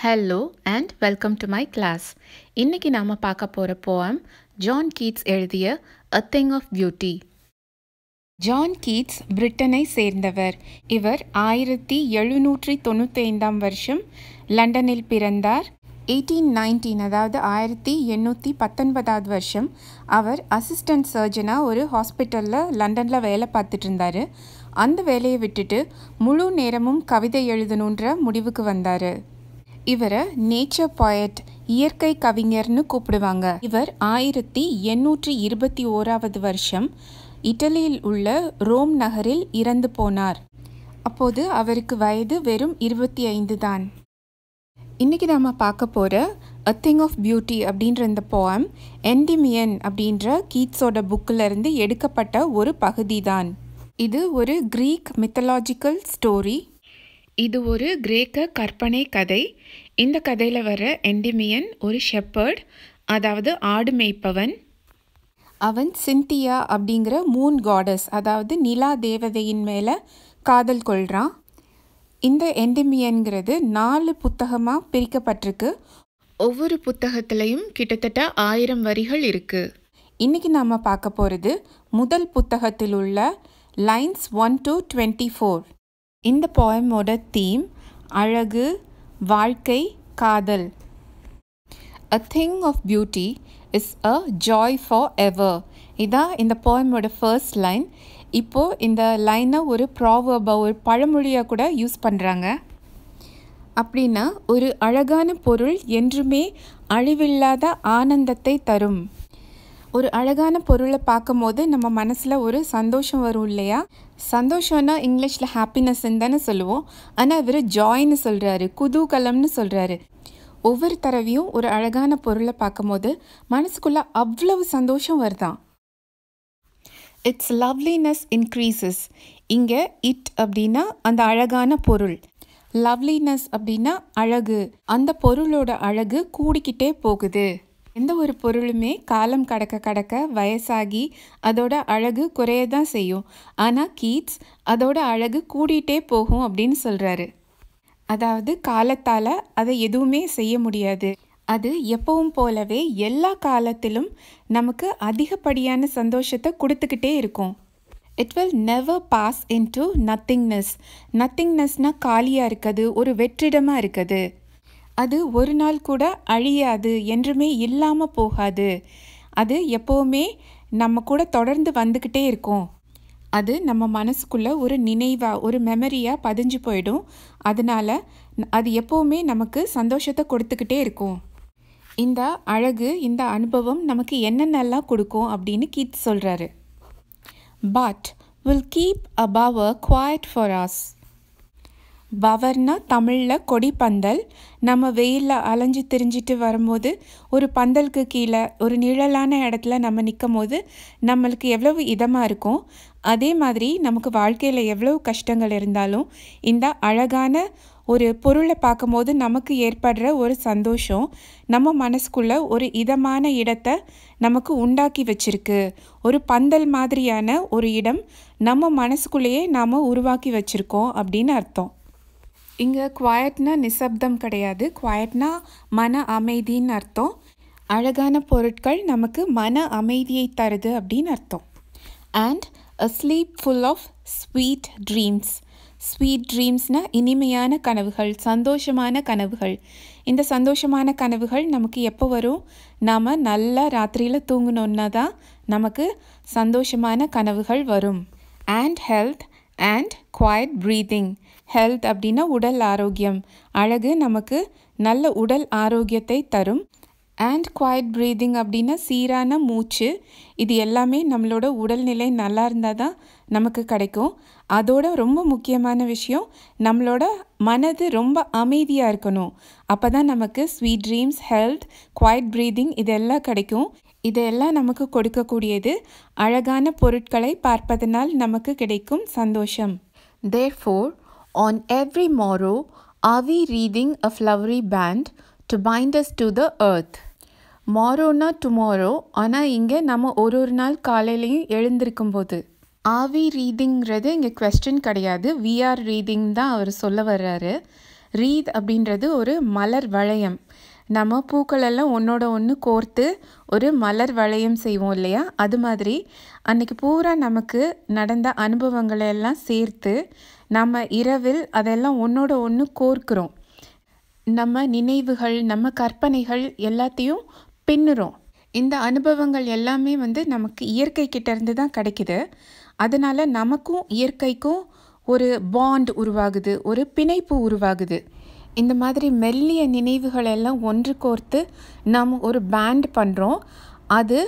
Hello and welcome to my class இன்றைக்கி நாம் பார்க்க போகிற போயம் ஜான் கீட்ஸ் எழுதிய a thing of beauty John Keats பிரிட்டனை சேர்ந்தவர் இவர் ஆயிரத்தி எழுநூற்றி தொண்ணூத்தைந்தாம் வருஷம் லண்டனில் பிறந்தார் எயிட்டீன் நைன்டீன் அதாவது ஆயிரத்தி எண்ணூற்றி பத்தொன்பதாவது வருஷம் அவர் அசிஸ்டன்ட் சர்ஜனாக ஒரு ஹாஸ்பிட்டலில் லண்டனில் வேலை பார்த்துட்டு இருந்தார் அந்த வேலையை விட்டுட்டு முழு நேரமும் கவிதை எழுதணுன்ற முடிவுக்கு வந்தார் இவரை நேச்சர் பாயட் இயற்கை கவிஞர்னு கூப்பிடுவாங்க இவர் ஆயிரத்தி எண்ணூற்றி இருபத்தி ஓராவது வருஷம் இட்டலியில் உள்ள ரோம் நகரில் இறந்து போனார் அப்போது அவருக்கு வயது வெறும் இருபத்தி ஐந்து தான் இன்றைக்கி நாம் பார்க்க போகிற அ திங் ஆஃப் பியூட்டி அப்படின்ற இந்த போம் என்டிமியன் அப்படின்ற கீட்ஸோட புக்கிலிருந்து எடுக்கப்பட்ட ஒரு பகுதி தான் இது ஒரு க்ரீக் மித்தலாஜிக்கல் ஸ்டோரி இது ஒரு கிரேக்க கற்பனை கதை இந்த கதையில் வர எண்டிமியன் ஒரு ஷெப்பர்ட் அதாவது ஆடு மேய்ப்பவன் அவன் சிந்தியா அப்படிங்கிற மூன் காடஸ் அதாவது நிலா தேவதையின் மேலே காதல் கொள்கிறான் இந்த என்டிமியன்கிறது நாலு புத்தகமாக பிரிக்கப்பட்டிருக்கு ஒவ்வொரு புத்தகத்துலேயும் கிட்டத்தட்ட ஆயிரம் வரிகள் இருக்குது இன்றைக்கி நாம் பார்க்க போகிறது முதல் புத்தகத்தில் உள்ள lines one to twenty four இந்த போயமோட தீம் அழகு வாழ்க்கை காதல் a thing of beauty is a joy for ever இதான் இந்த போயமோட ஃபர்ஸ்ட் லைன் இப்போது இந்த லைனை ஒரு ப்ராவர்பாக ஒரு பழமொழியாக கூட யூஸ் பண்ணுறாங்க அப்படின்னா ஒரு அழகான பொருள் என்றுமே அழிவில்லாத ஆனந்தத்தை தரும் ஒரு அழகான பொருளை பார்க்கும் போது நம்ம மனசில் ஒரு சந்தோஷம் வரும் இல்லையா சந்தோஷம்னா இங்கிலீஷில் ஹாப்பினஸ்ன்னு தானே சொல்லுவோம் ஆனால் இவர் ஜாயின்னு சொல்கிறாரு குதூகலம்னு சொல்கிறாரு ஒவ்வொரு தடவையும் ஒரு அழகான பொருளை பார்க்கும்போது மனசுக்குள்ளே அவ்வளவு சந்தோஷம் வருதான் இட்ஸ் லவ்லினஸ் இன்க்ரீசஸ் இங்கே இட் அப்படின்னா அந்த அழகான பொருள் லவ்லினஸ் அப்படின்னா அழகு அந்த பொருளோட அழகு கூடிக்கிட்டே போகுது எந்த ஒரு பொருளுமே காலம் கடக்க கடக்க வயசாகி அதோட அழகு குறைய தான் செய்யும் ஆனால் கீட்ஸ் அதோட அழகு கூடிட்டே போகும் அப்படின்னு சொல்கிறாரு அதாவது காலத்தால் அதை எதுவுமே செய்ய முடியாது அது எப்பவும் போலவே எல்லா காலத்திலும் நமக்கு அதிகப்படியான சந்தோஷத்தை கொடுத்துக்கிட்டே இருக்கும் it will never pass into nothingness நத்திங்னஸ்னால் காலியாக இருக்குது ஒரு வெற்றிடமாக இருக்குது அது ஒரு நாள் கூட அழியாது என்றுமே இல்லாமல் போகாது அது எப்போவுமே நம்ம கூட தொடர்ந்து வந்துக்கிட்டே இருக்கும் அது நம்ம மனசுக்குள்ளே ஒரு நினைவாக ஒரு மெமரியாக பதிஞ்சு போயிடும் அதனால் அது எப்போவுமே நமக்கு சந்தோஷத்தை கொடுத்துக்கிட்டே இருக்கும் இந்த அழகு இந்த அனுபவம் நமக்கு என்னென்னலாம் கொடுக்கும் அப்படின்னு கீத் சொல்கிறாரு but will keep a bower quiet for us பவர்னா தமிழில் கொடி பந்தல் நம்ம வெயிலில் அலைஞ்சு திரிஞ்சிட்டு வரும்போது ஒரு பந்தலுக்கு கீழே ஒரு நிழலான இடத்துல நம்ம நிற்கும் போது நம்மளுக்கு எவ்வளவு இதமாக இருக்கும் அதே மாதிரி நமக்கு வாழ்க்கையில் எவ்வளவு கஷ்டங்கள் இருந்தாலும் இந்த அழகான ஒரு பொருளை பார்க்கும்போது நமக்கு ஏற்படுற ஒரு சந்தோஷம் நம்ம மனசுக்குள்ளே ஒரு இதமான இடத்தை நமக்கு உண்டாக்கி வச்சிருக்கு ஒரு பந்தல் மாதிரியான ஒரு இடம் நம்ம மனசுக்குள்ளேயே நாம் உருவாக்கி வச்சுருக்கோம் அப்படின்னு அர்த்தம் இங்கே குவாய்ட்னா நிசப்தம் கிடையாது குவாய்ட்னா மன அமைதின்னு அர்த்தம் அழகான பொருட்கள் நமக்கு மன அமைதியை தருது அப்படின்னு அர்த்தம் and a sleep full of sweet dreams sweet ட்ரீம்ஸ்னால் இனிமையான கனவுகள் சந்தோஷமான கனவுகள் இந்த சந்தோஷமான கனவுகள் நமக்கு எப்போ வரும் நாம் நல்லா ராத்திரியில் தூங்கணுன்னா தான் நமக்கு சந்தோஷமான கனவுகள் வரும் and health and quiet breathing health அப்படின்னா உடல் ஆரோக்கியம் அழகு நமக்கு நல்ல உடல் ஆரோக்கியத்தை தரும் அண்ட் குவாய்ட் ப்ரீதிங் அப்படின்னா சீரான மூச்சு இது எல்லாமே நம்மளோட உடல்நிலை நல்லா இருந்தால் தான் நமக்கு கிடைக்கும் அதோட ரொம்ப முக்கியமான விஷயம் நம்மளோட மனது ரொம்ப அமைதியாக இருக்கணும் அப்போ தான் நமக்கு sweet dreams health quiet breathing இதெல்லாம் கிடைக்கும் இதெல்லாம் நமக்கு கொடுக்கக்கூடியது அழகான பொருட்களை பார்ப்பதனால் நமக்கு கிடைக்கும் சந்தோஷம் therefore On every morrow are we reading a flowery band to bind us to the earth. மாரோனா டுமாரோ ஆனால் இங்கே நம்ம ஒரு ஒரு நாள் காலையிலையும் எழுந்திருக்கும் போது ஆவி ரீதிங்கிறது இங்கே கொஸ்டின் கிடையாது விஆர் ரீதிங் தான் அவர் சொல்ல வர்றாரு ரீத் அப்படின்றது ஒரு மலர் வளையம் நம்ம பூக்களெல்லாம் ஒன்றோட ஒன்று கோர்த்து ஒரு மலர் வளையம் செய்வோம் இல்லையா அது மாதிரி அன்றைக்கி பூரா நமக்கு நடந்த அனுபவங்களை எல்லாம் சேர்த்து நம்ம இரவில் அதெல்லாம் ஒன்றோட ஒன்று கோர்க்கிறோம் நம்ம நினைவுகள் நம்ம கற்பனைகள் எல்லாத்தையும் பின்னுறோம் இந்த அனுபவங்கள் எல்லாமே வந்து நமக்கு இயற்கை கிட்டேருந்து தான் கிடைக்குது அதனால் நமக்கும் இயற்கைக்கும் ஒரு பாண்ட் உருவாகுது ஒரு பிணைப்பு உருவாகுது இந்த மாதிரி மெல்லிய நினைவுகள் எல்லாம் ஒன்று கோர்த்து நாம் ஒரு பேண்ட் பண்ணுறோம் அது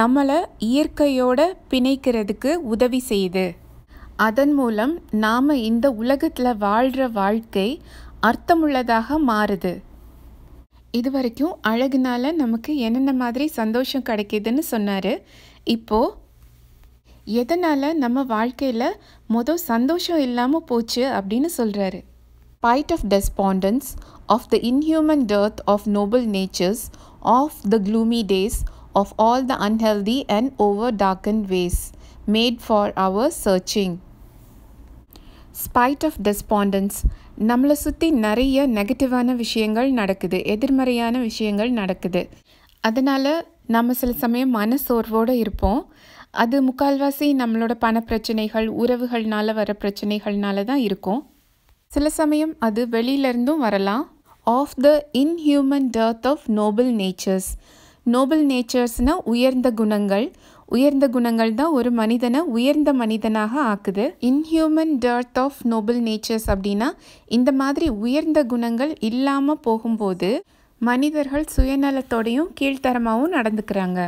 நம்மளை இயற்கையோட பிணைக்கிறதுக்கு உதவி செய்யுது அதன் மூலம் நாம் இந்த உலகத்தில் வாழ்கிற வாழ்க்கை அர்த்தமுள்ளதாக மாறுது இது வரைக்கும் அழகுனால நமக்கு என்னென்ன மாதிரி சந்தோஷம் கிடைக்கிதுன்னு சொன்னார் இப்போது எதனால் நம்ம வாழ்க்கையில் மொதல் சந்தோஷம் இல்லாமல் போச்சு அப்படின்னு சொல்கிறாரு spite of despondence of the inhuman dearth of noble natures of the gloomy days of all the unhealthy and over and ways made for our searching spite of despondence நம்மளை சுற்றி நிறைய நெகட்டிவான விஷயங்கள் நடக்குது எதிர்மறையான விஷயங்கள் நடக்குது அதனால் நம்ம சில சமயம் மன சோர்வோடு இருப்போம் அது முக்கால்வாசி நம்மளோட பண பிரச்சனைகள் உறவுகள்னால வர பிரச்சனைகள்னால தான் இருக்கும் சில சமயம் அது வெளியிலேருந்தும் வரலாம் of the inhuman dearth of noble natures noble நேச்சர்ஸ்னால் உயர்ந்த குணங்கள் உயர்ந்த குணங்கள் தான் ஒரு மனிதனை உயர்ந்த மனிதனாக ஆக்குது inhuman dearth of noble natures அப்படின்னா இந்த மாதிரி உயர்ந்த குணங்கள் இல்லாமல் போகும்போது மனிதர்கள் சுயநலத்தோடையும் கீழ்த்தரமாகவும் நடந்துக்கிறாங்க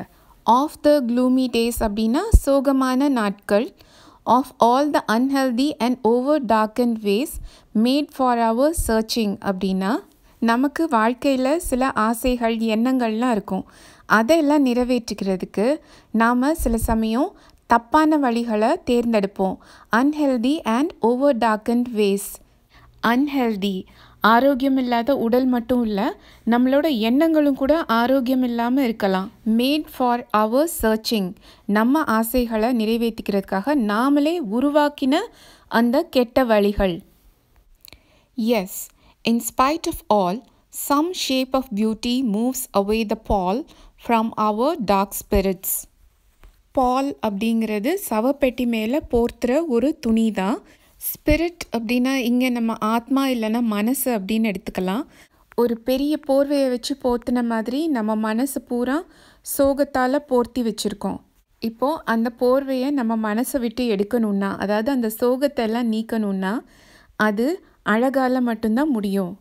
ஆஃப் த க்ளூமி டேஸ் அப்படின்னா சோகமான நாட்கள் of all the unhealthy and over dark and ways made for our searching அப்படின்னா நமக்கு வாழ்க்கையில் சில ஆசைகள் எண்ணங்கள்லாம் இருக்கும் அதையெல்லாம் நிறைவேற்றிக்கிறதுக்கு நாம் சில சமயம் தப்பான வழிகளை தேர்ந்தெடுப்போம் unhealthy and over darkened ways unhealthy ஆரோக்கியம் இல்லாத உடல் மட்டும் இல்லை நம்மளோட எண்ணங்களும் கூட ஆரோக்கியம் இல்லாமல் இருக்கலாம் மேட் ஃபார் அவர் சர்ச்சிங் நம்ம ஆசைகளை நிறைவேற்றிக்கிறதுக்காக நாமளே உருவாக்கின அந்த கெட்ட வழிகள் yes in spite of all some shape of beauty moves away the pall from our dark spirits pall அப்படிங்கிறது சவப்பெட்டி மேலே போர்த்துற ஒரு துணி தான் ஸ்பிரிட் அப்படின்னா இங்கே நம்ம ஆத்மா இல்லைன்னா மனசு அப்படின்னு எடுத்துக்கலாம் ஒரு பெரிய போர்வையை வச்சு போர்த்தின மாதிரி நம்ம மனசு பூரா சோகத்தால் போர்த்தி வச்சுருக்கோம் இப்போது அந்த போர்வையை நம்ம மனசை விட்டு எடுக்கணுன்னா அதாவது அந்த சோகத்தை எல்லாம் நீக்கணுன்னா அது அழகால் மட்டும்தான் முடியும்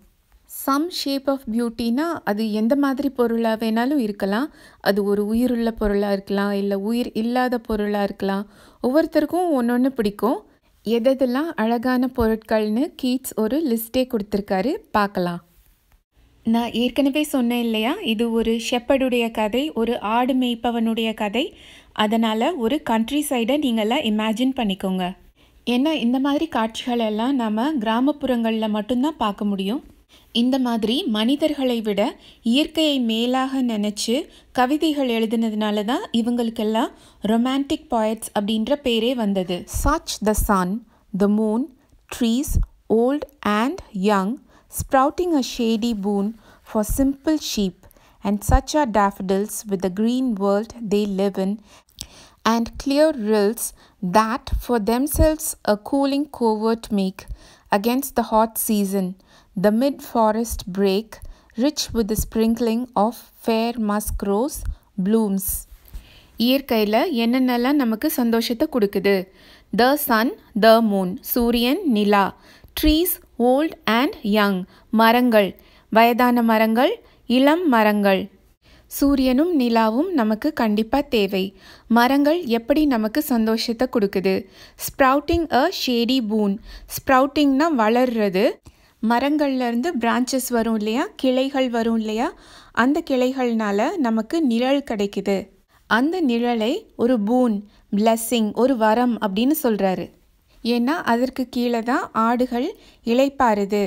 சம் ஷேப் ஆஃப் பியூட்டினா அது எந்த மாதிரி பொருளாக வேணாலும் இருக்கலாம் அது ஒரு உயிருள்ள பொருளாக இருக்கலாம் இல்லை உயிர் இல்லாத பொருளாக இருக்கலாம் ஒவ்வொருத்தருக்கும் ஒன்று ஒன்று பிடிக்கும் எதெல்லாம் அழகான பொருட்கள்னு கீட்ஸ் ஒரு லிஸ்ட்டே கொடுத்துருக்காரு பார்க்கலாம் நான் ஏற்கனவே சொன்னேன் இல்லையா இது ஒரு ஷெப்படுடைய கதை ஒரு ஆடு மேய்ப்பவனுடைய கதை அதனால் ஒரு கண்ட்ரி சைடை நீங்களாம் இமேஜின் பண்ணிக்கோங்க ஏன்னா இந்த மாதிரி காட்சிகளெல்லாம் நம்ம கிராமப்புறங்களில் மட்டும்தான் பார்க்க முடியும் இந்த மாதிரி மனிதர்களை விட இயற்கையை மேலாக நினச்சி கவிதைகள் எழுதினதுனால தான் இவங்களுக்கெல்லாம் ரொமான்டிக் பாயட்ஸ் அப்படின்ற பேரே வந்தது such the sun the moon trees old and young sprouting a shady boon for simple sheep and such are daffodils with the green world they live in and clear rills that for themselves a cooling covert make against the hot season, the mid forest break, rich with the sprinkling of fair musk rose blooms. இயற்கையில் என்னென்னலாம் நமக்கு சந்தோஷத்தை கொடுக்குது த sun the moon சூரியன் நிலா trees old and young மரங்கள் வயதான மரங்கள் இளம் மரங்கள் சூரியனும் நிலாவும் நமக்கு கண்டிப்பாக தேவை மரங்கள் எப்படி நமக்கு சந்தோஷத்தை கொடுக்குது ஸ்ப்ரவுட்டிங் அ ஷேடி பூன் ஸ்ப்ரவுட்டிங்னா வளர்றது மரங்கள்லேருந்து பிரான்ச்சஸ் வரும் இல்லையா கிளைகள் வரும் இல்லையா அந்த கிளைகள்னால் நமக்கு நிழல் கிடைக்குது அந்த நிழலை ஒரு பூன் பிளஸ்ஸிங் ஒரு வரம் அப்படின்னு சொல்கிறாரு ஏன்னா அதற்கு கீழே தான் ஆடுகள் இழைப்பாருது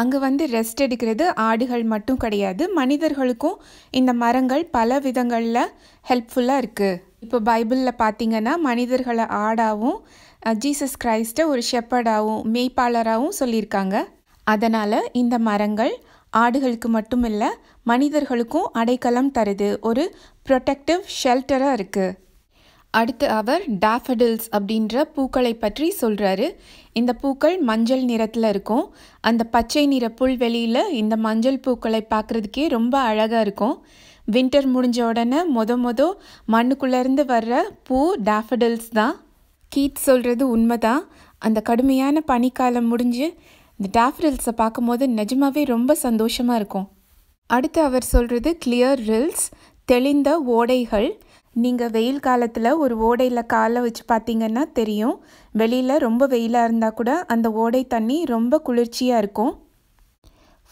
அங்கே வந்து ரெஸ்ட் எடுக்கிறது ஆடுகள் மட்டும் கிடையாது மனிதர்களுக்கும் இந்த மரங்கள் பல விதங்களில் ஹெல்ப்ஃபுல்லாக இருக்குது இப்போ பைபிளில் பார்த்தீங்கன்னா மனிதர்களை ஆடாகவும் ஜீசஸ் கிரைஸ்ட்டை ஒரு ஷெப்பர்டாகவும் மேய்ப்பாளராகவும் சொல்லியிருக்காங்க அதனால் இந்த மரங்கள் ஆடுகளுக்கு மட்டும் இல்லை மனிதர்களுக்கும் அடைக்கலம் தருது ஒரு ப்ரொடெக்டிவ் ஷெல்டராக இருக்குது அடுத்து அவர் டாஃபடில்ஸ் அப்படின்ற பூக்களை பற்றி சொல்கிறாரு இந்த பூக்கள் மஞ்சள் நிறத்தில் இருக்கும் அந்த பச்சை நிற புல்வெளியில் இந்த மஞ்சள் பூக்களை பார்க்குறதுக்கே ரொம்ப அழகாக இருக்கும் வின்டர் முடிஞ்ச உடனே மொத மொத மண்ணுக்குள்ளேருந்து வர்ற பூ டாஃபடில்ஸ் தான் கீத் சொல்கிறது உண்மைதான் அந்த கடுமையான பனிக்காலம் முடிஞ்சு இந்த டாஃபடில்ஸை பார்க்கும்போது நிஜமாகவே ரொம்ப சந்தோஷமாக இருக்கும் அடுத்து அவர் சொல்கிறது கிளியர் ரில்ஸ் தெளிந்த ஓடைகள் நீங்கள் வெயில் காலத்தில் ஒரு ஓடையில் காலை வச்சு பார்த்தீங்கன்னா தெரியும் வெளியில் ரொம்ப வெயிலாக இருந்தால் கூட அந்த ஓடை தண்ணி ரொம்ப குளிர்ச்சியாக இருக்கும்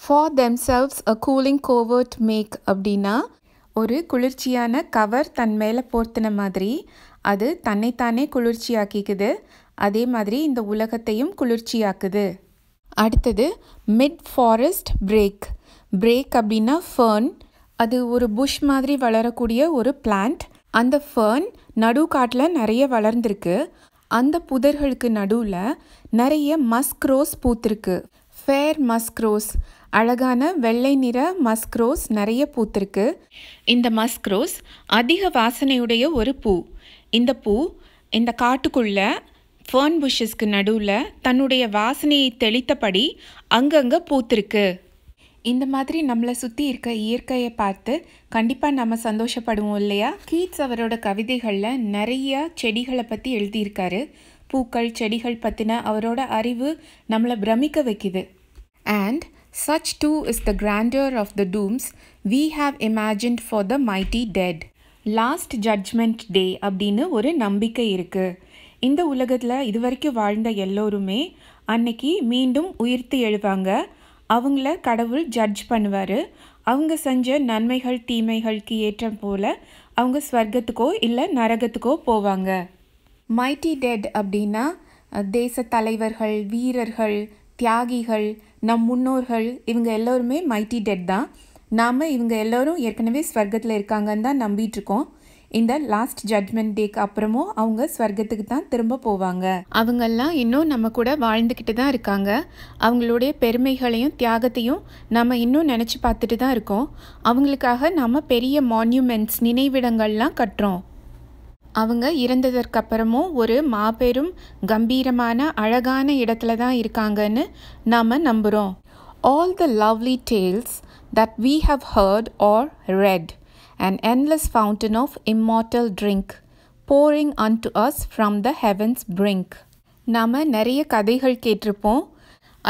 for themselves a cooling covert make அப்படின்னா ஒரு குளிர்ச்சியான கவர் தன் மேலே போர்த்தின மாதிரி அது தன்னைத்தானே குளிர்ச்சியாக்கிக்குது அதே மாதிரி இந்த உலகத்தையும் குளிர்ச்சியாக்குது அடுத்தது மிட் ஃபாரஸ்ட் பிரேக் பிரேக் அப்படின்னா ஃபர்ன் அது ஒரு புஷ் மாதிரி வளரக்கூடிய ஒரு பிளான்ட் அந்த ஃபேர்ன் நடு காட்டில் நிறைய வளர்ந்துருக்கு அந்த புதர்களுக்கு நடுவில் நிறைய மஸ்க்ரோஸ் பூத்திருக்கு ஃபேர் மஸ்க்ரோஸ் அழகான வெள்ளை நிற மஸ்க்ரோஸ் நிறைய பூத்திருக்கு இந்த மஸ்க்ரோஸ் அதிக வாசனையுடைய ஒரு பூ இந்த பூ இந்த காட்டுக்குள்ளே ஃபேர்ன் புஷ்ஷஸ்க்கு நடுவில் தன்னுடைய வாசனையை தெளித்தபடி அங்கங்கே பூத்திருக்கு இந்த மாதிரி நம்மளை சுற்றி இருக்க இயற்கையை பார்த்து கண்டிப்பாக நம்ம சந்தோஷப்படுவோம் இல்லையா கீட்ஸ் அவரோட கவிதைகளில் நிறைய செடிகளை பற்றி எழுதியிருக்காரு பூக்கள் செடிகள் பற்றின அவரோட அறிவு நம்மளை பிரமிக்க வைக்குது and such too is the grandeur of the dooms we have imagine for the mighty dead last judgement day அப்படின்னு ஒரு நம்பிக்கை இருக்குது இந்த உலகத்தில் இதுவரைக்கும் வாழ்ந்த எல்லோருமே அன்னைக்கு மீண்டும் உயிர்த்து எழுவாங்க அவங்கள கடவுள் ஜட்ஜ் பண்ணுவார் அவங்க செஞ்ச நன்மைகள் தீமைகளுக்கு ஏற்ற போல் அவங்க ஸ்வர்க்கத்துக்கோ இல்லை நரகத்துக்கோ போவாங்க மைட்டி டெட் அப்படின்னா தேச தலைவர்கள் வீரர்கள் தியாகிகள் நம் முன்னோர்கள் இவங்க எல்லோருமே மைட்டி டெட் தான் நாம் இவங்க எல்லோரும் ஏற்கனவே ஸ்வர்க்கத்தில் இருக்காங்கன்னு தான் நம்பிகிட்ருக்கோம் இந்த லாஸ்ட் ஜட்மெண்ட் டேக்கு அப்புறமும் அவங்க ஸ்வர்க்கத்துக்கு தான் திரும்ப போவாங்க அவங்கெல்லாம் இன்னும் நம்ம கூட வாழ்ந்துக்கிட்டு தான் இருக்காங்க அவங்களுடைய பெருமைகளையும் தியாகத்தையும் நம்ம இன்னும் நினச்சி பார்த்துட்டு தான் இருக்கோம் அவங்களுக்காக நம்ம பெரிய மான்யூமெண்ட்ஸ் நினைவிடங்கள்லாம் கட்டுறோம் அவங்க இறந்ததற்கு அப்புறமும் ஒரு மாபெரும் கம்பீரமான அழகான இடத்துல தான் இருக்காங்கன்னு நாம் நம்புகிறோம் all the lovely tales that we have heard or read an endless fountain of immortal drink, pouring unto us from the heavens brink. நாம் நிறைய கதைகள் கேட்டிருப்போம்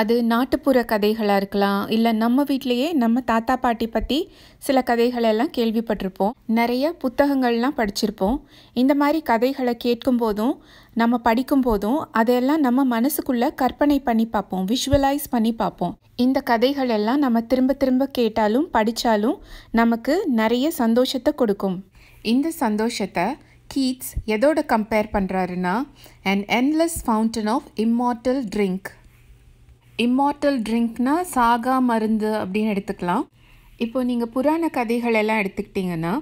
அது நாட்டுப்புற கதைகளாக இருக்கலாம் இல்லை நம்ம வீட்லேயே நம்ம தாத்தா பாட்டி பற்றி சில கதைகளெல்லாம் கேள்விப்பட்டிருப்போம் நிறைய புத்தகங்கள்லாம் படிச்சிருப்போம் இந்த மாதிரி கதைகளை கேட்கும் போதும் நம்ம படிக்கும் போதும் அதையெல்லாம் நம்ம மனசுக்குள்ளே கற்பனை பண்ணி பார்ப்போம் விஷுவலைஸ் பண்ணி பார்ப்போம் இந்த கதைகள் எல்லாம் நம்ம திரும்ப திரும்ப கேட்டாலும் படித்தாலும் நமக்கு நிறைய சந்தோஷத்தை கொடுக்கும் இந்த சந்தோஷத்தை கீட்ஸ் எதோட கம்பேர் பண்ணுறாருன்னா and endless fountain of immortal drink immortal ட்ரிங்க்னா சாகா மருந்து அப்படின்னு எடுத்துக்கலாம் இப்போ நீங்கள் புராண கதைகள் எல்லாம் எடுத்துக்கிட்டிங்கன்னா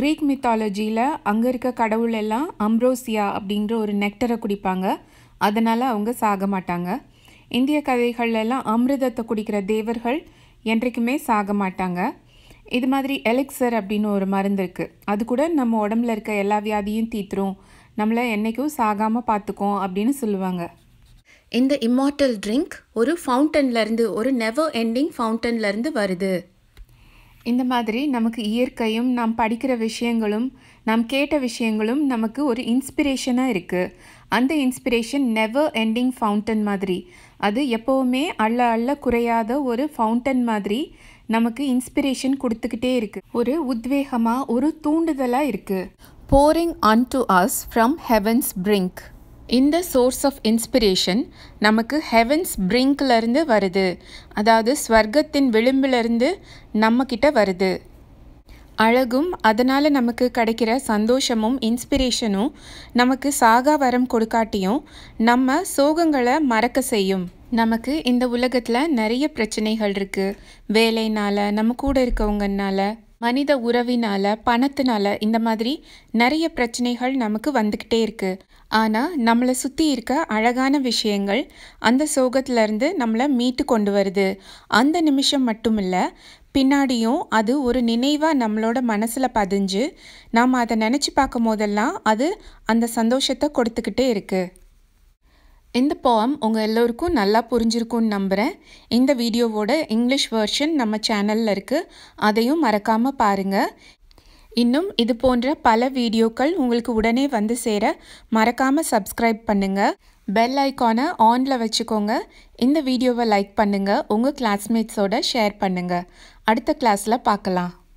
க்ரீக் மித்தாலஜியில் அங்கே இருக்க கடவுள் எல்லாம் அம்ப்ரோசியா அப்படின்ற ஒரு நெக்டரை குடிப்பாங்க அதனால் அவங்க சாக மாட்டாங்க இந்திய கதைகள்லாம் அமிர்தத்தை குடிக்கிற தேவர்கள் என்றைக்குமே சாக மாட்டாங்க இது மாதிரி எலெக்சர் அப்படின்னு ஒரு மருந்து இருக்குது அது கூட நம்ம உடம்புல இருக்க எல்லா வியாதியும் தீத்துரும் நம்மளை என்றைக்கும் சாகாமல் பார்த்துக்கோம் அப்படின்னு சொல்லுவாங்க இந்த இம்மார்டல் ட்ரிங்க் ஒரு ஃபவுண்டன்லேருந்து ஒரு நெவர் எண்டிங் ஃபவுண்டன்லேருந்து வருது இந்த மாதிரி நமக்கு இயற்கையும் நாம் படிக்கிற விஷயங்களும் நாம் கேட்ட விஷயங்களும் நமக்கு ஒரு இன்ஸ்பிரேஷனாக இருக்குது அந்த இன்ஸ்பிரேஷன் நெவர் எண்டிங் ஃபவுண்டன் மாதிரி அது எப்போவுமே அள்ள அள்ள குறையாத ஒரு ஃபவுண்டன் மாதிரி நமக்கு இன்ஸ்பிரேஷன் கொடுத்துக்கிட்டே இருக்குது ஒரு உத்வேகமாக ஒரு தூண்டுதலாக இருக்குது pouring unto us from heaven's brink இந்த சோர்ஸ் ஆஃப் இன்ஸ்பிரேஷன் நமக்கு ஹெவன்ஸ் பிரிங்க்லேருந்து வருது அதாவது ஸ்வர்க்கத்தின் விளிம்பிலிருந்து நம்மக்கிட்ட வருது அழகும் அதனால் நமக்கு கிடைக்கிற சந்தோஷமும் இன்ஸ்பிரேஷனும் நமக்கு சாகா வரம் கொடுக்காட்டியும் நம்ம சோகங்களை மறக்க செய்யும் நமக்கு இந்த உலகத்தில் நிறைய பிரச்சனைகள் இருக்குது வேலைனால் நம்ம கூட இருக்கவங்கனால மனித உறவினால் பணத்தினால இந்த மாதிரி நிறைய பிரச்சனைகள் நமக்கு வந்துக்கிட்டே இருக்குது ஆனால் நம்மளை சுற்றி இருக்க அழகான விஷயங்கள் அந்த சோகத்திலேருந்து நம்மளை மீட்டு கொண்டு வருது அந்த நிமிஷம் மட்டும் இல்லை பின்னாடியும் அது ஒரு நினைவாக நம்மளோட மனசில் பதிஞ்சு நாம் அதை நினச்சி பார்க்கும் போதெல்லாம் அது அந்த சந்தோஷத்தை கொடுத்துக்கிட்டே இருக்குது இந்த போம் உங்கள் எல்லோருக்கும் நல்லா புரிஞ்சிருக்கும்னு நம்புகிறேன் இந்த வீடியோவோட இங்கிலீஷ் வேர்ஷன் நம்ம சேனலில் இருக்குது அதையும் மறக்காமல் பாருங்கள் இன்னும் இது போன்ற பல வீடியோக்கள் உங்களுக்கு உடனே வந்து சேர மறக்காமல் சப்ஸ்கிரைப் பண்ணுங்கள் பெல் ஐக்கானை ஆனில் வச்சுக்கோங்க இந்த வீடியோவை லைக் பண்ணுங்கள் உங்கள் கிளாஸ்மேட்ஸோட ஷேர் பண்ணுங்கள் அடுத்த கிளாஸில் பார்க்கலாம்